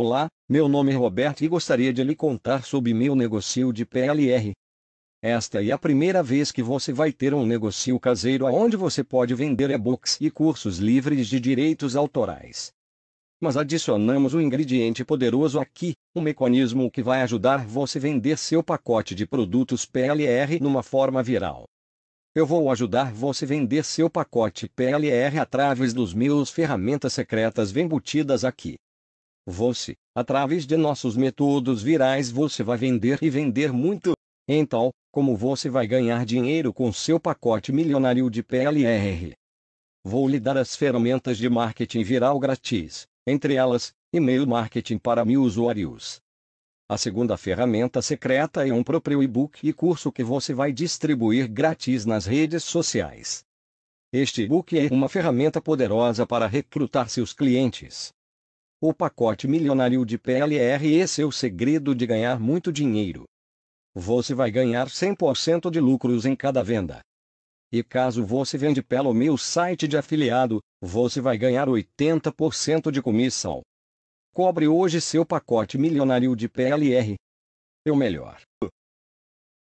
Olá, meu nome é Roberto e gostaria de lhe contar sobre meu negocio de PLR. Esta é a primeira vez que você vai ter um negocio caseiro onde você pode vender e-books e cursos livres de direitos autorais. Mas adicionamos um ingrediente poderoso aqui, um mecanismo que vai ajudar você vender seu pacote de produtos PLR numa forma viral. Eu vou ajudar você vender seu pacote PLR através dos meus ferramentas secretas embutidas aqui. Você, através de nossos métodos virais, você vai vender e vender muito. Então, como você vai ganhar dinheiro com seu pacote milionário de PLR? Vou lhe dar as ferramentas de marketing viral grátis, entre elas, e-mail marketing para mil usuários. A segunda ferramenta secreta é um próprio e-book e curso que você vai distribuir grátis nas redes sociais. Este e-book é uma ferramenta poderosa para recrutar seus clientes. O pacote milionário de PLR e é seu segredo de ganhar muito dinheiro. Você vai ganhar 100% de lucros em cada venda. E caso você vende pelo meu site de afiliado, você vai ganhar 80% de comissão. Cobre hoje seu pacote milionário de PLR. É o melhor.